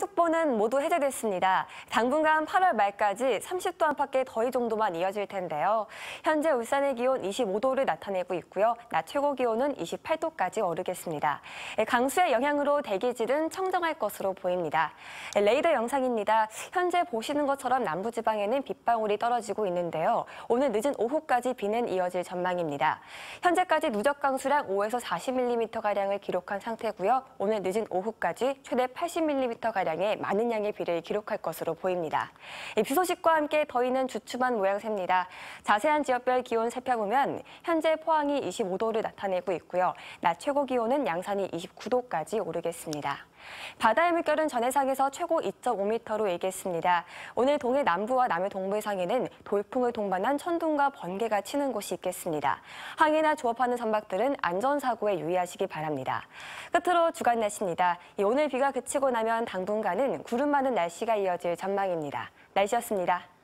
특보는 모두 해제됐습니다. 당분간 8월 말까지 30도 안팎의 더위 정도만 이어질 텐데요. 현재 울산의 기온 25도를 나타내고 있고요. 낮 최고 기온은 28도까지 오르겠습니다. 예, 강수의 영향으로 대기질은 청정할 것으로 보입니다. 예, 레이더 영상입니다. 현재 보시는 것처럼 남부지방에는 빗방울이 떨어지고 있는데요. 오늘 늦은 오후까지 비는 이어질 전망입니다. 현재까지 누적 강수량 5에서 40mm가량을 기록한 상태고요. 오늘 늦은 오후까지 최대 80mm 가량 가량의 많은 양의 비를 기록할 것으로 보입니다. 비 소식과 함께 더위는 주춤한 모양새입니다. 자세한 지역별 기온 살펴보면 현재 포항이 25도를 나타내고 있고요. 낮 최고 기온은 양산이 29도까지 오르겠습니다. 바다의 물결은 전 해상에서 최고 2.5m로 일겠습니다. 오늘 동해 남부와 남해 동부 해상에는 돌풍을 동반한 천둥과 번개가 치는 곳이 있겠습니다. 항해나 조업하는 선박들은 안전사고에 유의하시기 바랍니다. 끝으로 주간 날씨입니다. 오늘 비가 그치고 나면 당분 당분간은 구름 많은 날씨가 이어질 전망입니다. 날씨였습니다.